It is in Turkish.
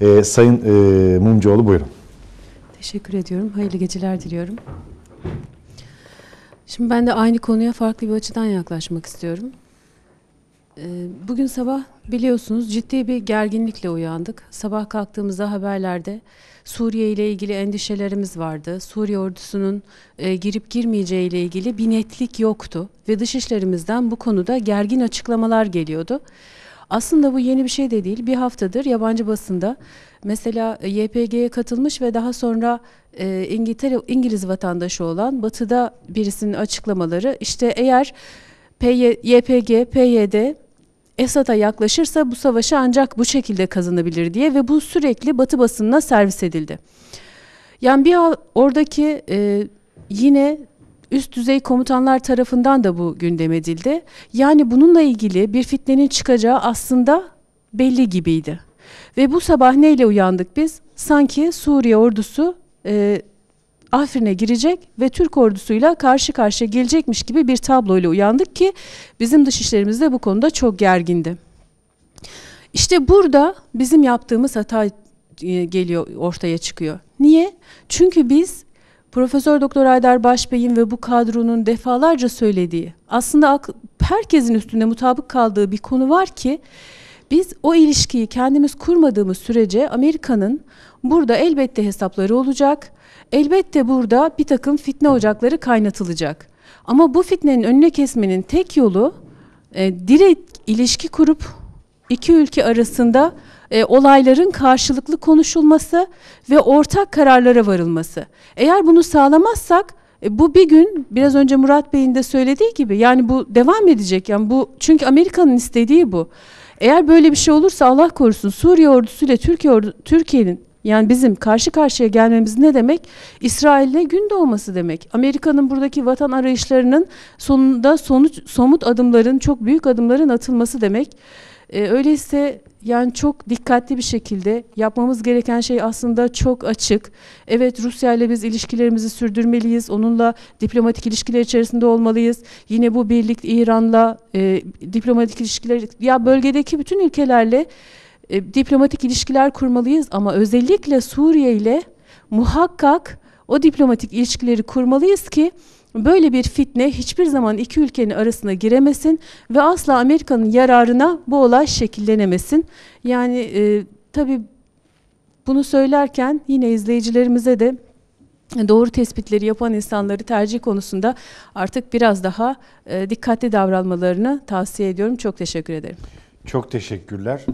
E, Sayın e, Mumcuoğlu buyurun. Teşekkür ediyorum. Hayırlı geceler diliyorum. Şimdi ben de aynı konuya farklı bir açıdan yaklaşmak istiyorum. Ee, bugün sabah biliyorsunuz ciddi bir gerginlikle uyandık. Sabah kalktığımızda haberlerde Suriye ile ilgili endişelerimiz vardı. Suriye ordusunun e, girip girmeyeceği ile ilgili bir netlik yoktu ve dışişlerimizden bu konuda gergin açıklamalar geliyordu. Aslında bu yeni bir şey de değil. Bir haftadır yabancı basında mesela e, YPG'ye katılmış ve daha sonra e, İngiltere İngiliz vatandaşı olan Batı'da birisinin açıklamaları işte eğer PY, YPG, PYD Esad'a yaklaşırsa bu savaşı ancak bu şekilde kazanabilir diye ve bu sürekli Batı basınına servis edildi. Yani bir oradaki e, yine üst düzey komutanlar tarafından da bu gündem edildi. Yani bununla ilgili bir fitnenin çıkacağı aslında belli gibiydi. Ve bu sabah neyle uyandık biz? Sanki Suriye ordusu e, Afrin'e girecek ve Türk ordusuyla karşı karşıya gelecekmiş gibi bir tabloyla uyandık ki bizim dışişlerimiz de bu konuda çok gergindi. İşte burada bizim yaptığımız hata e, geliyor ortaya çıkıyor. Niye? Çünkü biz Profesör Doktor Aydar Başbey'in ve bu kadronun defalarca söylediği, aslında herkesin üstünde mutabık kaldığı bir konu var ki biz o ilişkiyi kendimiz kurmadığımız sürece Amerika'nın burada elbette hesapları olacak. Elbette burada bir takım fitne ocakları kaynatılacak. Ama bu fitnenin önüne kesmenin tek yolu e, direkt ilişki kurup iki ülke arasında e, olayların karşılıklı konuşulması ve ortak kararlara varılması. Eğer bunu sağlamazsak e, bu bir gün biraz önce Murat Bey'in de söylediği gibi yani bu devam edecek. Yani bu çünkü Amerika'nın istediği bu. Eğer böyle bir şey olursa Allah korusun Suriye ordusuyla Türkiye ordu, Türkiye'nin yani bizim karşı karşıya gelmemiz ne demek? İsrail'le gün doğması demek. Amerika'nın buradaki vatan arayışlarının sonunda sonuç somut adımların, çok büyük adımların atılması demek. E, öyleyse yani çok dikkatli bir şekilde yapmamız gereken şey aslında çok açık. Evet Rusya ile biz ilişkilerimizi sürdürmeliyiz. Onunla diplomatik ilişkiler içerisinde olmalıyız. Yine bu birlik İran'la e, diplomatik ilişkiler ya bölgedeki bütün ülkelerle e, diplomatik ilişkiler kurmalıyız ama özellikle Suriye ile muhakkak o diplomatik ilişkileri kurmalıyız ki Böyle bir fitne hiçbir zaman iki ülkenin arasına giremesin ve asla Amerika'nın yararına bu olay şekillenemesin. Yani e, tabii bunu söylerken yine izleyicilerimize de doğru tespitleri yapan insanları tercih konusunda artık biraz daha e, dikkatli davranmalarını tavsiye ediyorum. Çok teşekkür ederim. Çok teşekkürler.